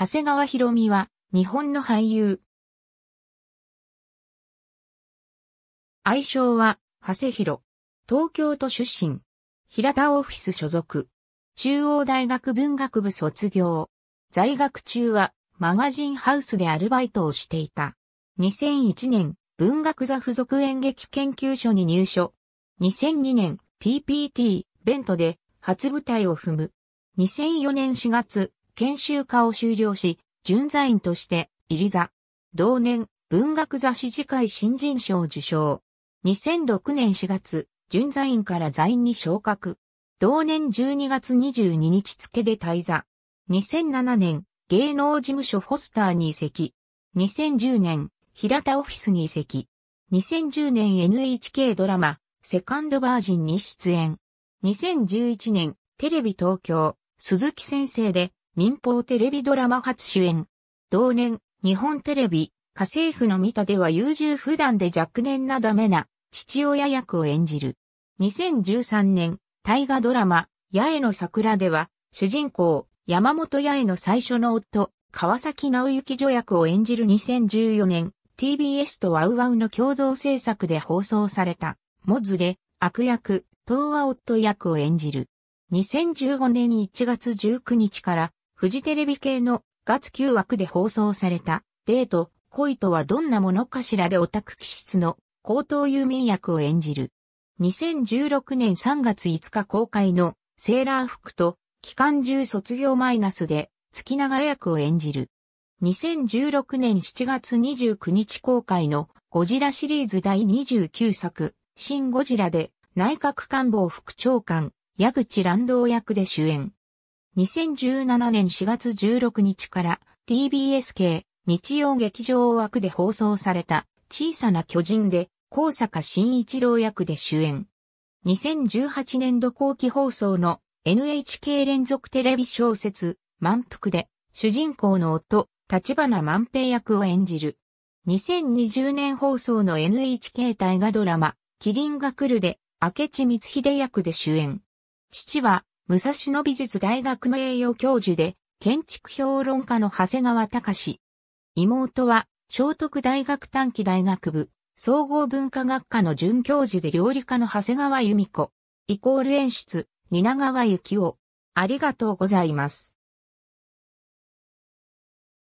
長谷川博美は、日本の俳優。愛称は、長谷博。東京都出身。平田オフィス所属。中央大学文学部卒業。在学中は、マガジンハウスでアルバイトをしていた。2001年、文学座付属演劇研究所に入所。2002年、TPT、ベントで、初舞台を踏む。2004年4月、研修科を修了し、準座員として、入り座。同年、文学雑誌次回新人賞受賞。2006年4月、準座員から座員に昇格。同年12月22日付で退座。2007年、芸能事務所フォスターに移籍。2010年、平田オフィスに移籍。2010年 NHK ドラマ、セカンドバージンに出演。2011年、テレビ東京、鈴木先生で、民放テレビドラマ初主演。同年、日本テレビ、家政婦の見たでは優柔不断で若年なダメな父親役を演じる。2013年、大河ドラマ、八重の桜では、主人公、山本八重の最初の夫、川崎直行女役を演じる2014年、TBS とワウワウの共同制作で放送された、モズで、悪役、東和夫役を演じる。2015年1月19日からフジテレビ系の月9枠で放送された、デート、恋とはどんなものかしらでオタク気質の高等郵民役を演じる。2016年3月5日公開のセーラー服と期間中卒業マイナスで月長役を演じる。2016年7月29日公開のゴジラシリーズ第29作、新ゴジラで内閣官房副長官、矢口乱道役で主演。2017年4月16日から TBS 系日曜劇場枠で放送された小さな巨人で高坂慎一郎役で主演。2018年度後期放送の NHK 連続テレビ小説満腹で主人公の夫、立花万平役を演じる。2020年放送の NHK 大河ドラマ、キリンが来るで、明智光秀役で主演。父は、武蔵野美術大学名誉教授で、建築評論家の長谷川隆。妹は、聖徳大学短期大学部、総合文化学科の准教授で料理家の長谷川由美子。イコール演出、蜷川幸雄。ありがとうございます。